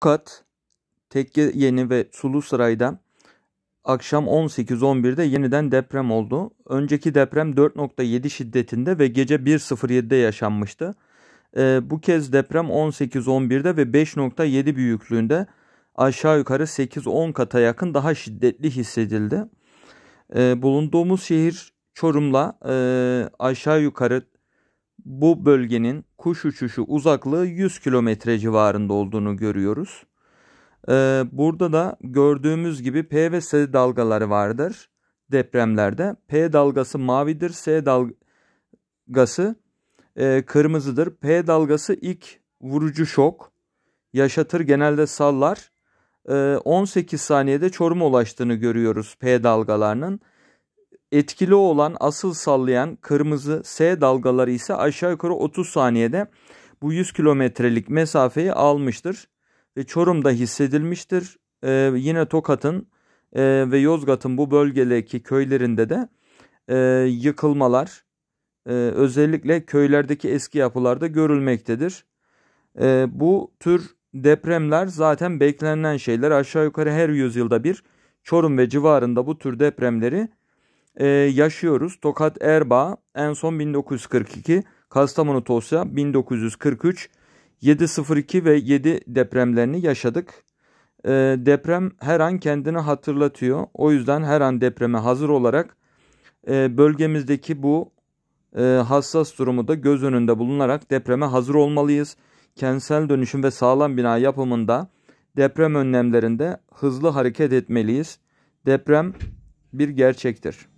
Fakat Tekke Yeni ve Sulu Saray'da akşam 18.11'de yeniden deprem oldu. Önceki deprem 4.7 şiddetinde ve gece 1.07'de yaşanmıştı. E, bu kez deprem 18.11'de ve 5.7 büyüklüğünde aşağı yukarı 8-10 kata yakın daha şiddetli hissedildi. E, bulunduğumuz şehir Çorum'la e, aşağı yukarı bu bölgenin kuş uçuşu uzaklığı 100 kilometre civarında olduğunu görüyoruz. Ee, burada da gördüğümüz gibi P ve S dalgaları vardır depremlerde. P dalgası mavidir, S dalgası e, kırmızıdır. P dalgası ilk vurucu şok yaşatır genelde sallar. E, ee, 18 saniyede Çorum'a ulaştığını görüyoruz P dalgalarının etkili olan asıl sallayan kırmızı S dalgaları ise aşağı yukarı 30 saniyede bu 100 kilometrelik mesafeyi almıştır. Ve Çorum'da hissedilmiştir. Ee, yine Tokat'ın e, ve Yozgat'ın bu bölgedeki köylerinde de e, yıkılmalar e, özellikle köylerdeki eski yapılarda görülmektedir. E, bu tür depremler zaten beklenen şeyler aşağı yukarı her yüzyılda bir Çorum ve civarında bu tür depremleri e, yaşıyoruz. Tokat Erbaa en son 1942, Kastamonu Tosya 1943, 7.02 ve 7 depremlerini yaşadık. E, deprem her an kendini hatırlatıyor. O yüzden her an depreme hazır olarak e, bölgemizdeki bu e, hassas durumu da göz önünde bulunarak depreme hazır olmalıyız. Kentsel dönüşüm ve sağlam bina yapımında deprem önlemlerinde hızlı hareket etmeliyiz. Deprem bir gerçektir.